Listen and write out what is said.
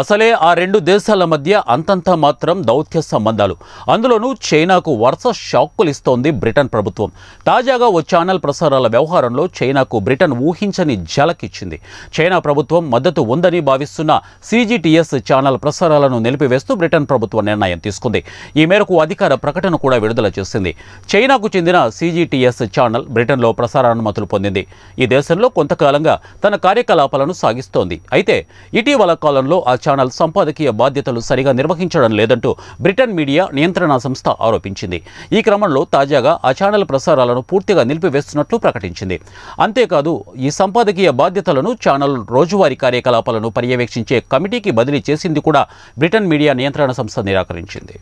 అసలే ఆ రెండు దేశాల మధ్య అంతంత మాత్రం దౌత్య సంబంధాలు అందులోనూ చైనాకు వరుస షాక్కులు ఇస్తోంది బ్రిటన్ ప్రభుత్వం తాజాగా ఓ ఛానల్ ప్రసారాల వ్యవహారంలో చైనాకు బ్రిటన్ ఊహించని జలకిచ్చింది చైనా ప్రభుత్వం మద్దతు ఉందని భావిస్తున్న సీజీటీఎస్ ఛానల్ ప్రసారాలను నిలిపివేస్తూ బ్రిటన్ ప్రభుత్వం నిర్ణయం తీసుకుంది ఈ మేరకు అధికార ప్రకటన కూడా విడుదల చేసింది చైనాకు చెందిన సీజీటీఎస్ ఛానల్ బ్రిటన్లో ప్రసారానుమతులు పొందింది ఈ దేశంలో కొంతకాలంగా తన కార్యకలాపాలను సాగిస్తోంది అయితే ఇటీవల కాలంలో ఆ ఛానల్ సంపాదకీయ బాధ్యతలు సరిగా నిర్వహించడం లేదంటూ బ్రిటన్ మీడియా నియంత్రణ సంస్థ ఆరోపించింది ఈ క్రమంలో తాజాగా ఆ ఛానల్ ప్రసారాలను పూర్తిగా నిలిపివేస్తున్నట్లు ప్రకటించింది అంతేకాదు ఈ సంపాదకీయ బాధ్యతలను ఛానల్ రోజువారీ కార్యకలాపాలను పర్యవేక్షించే కమిటీకి బదిలీ చేసింది కూడా బ్రిటన్ మీడియా నియంత్రణ సంస్థ నిరాకరించింది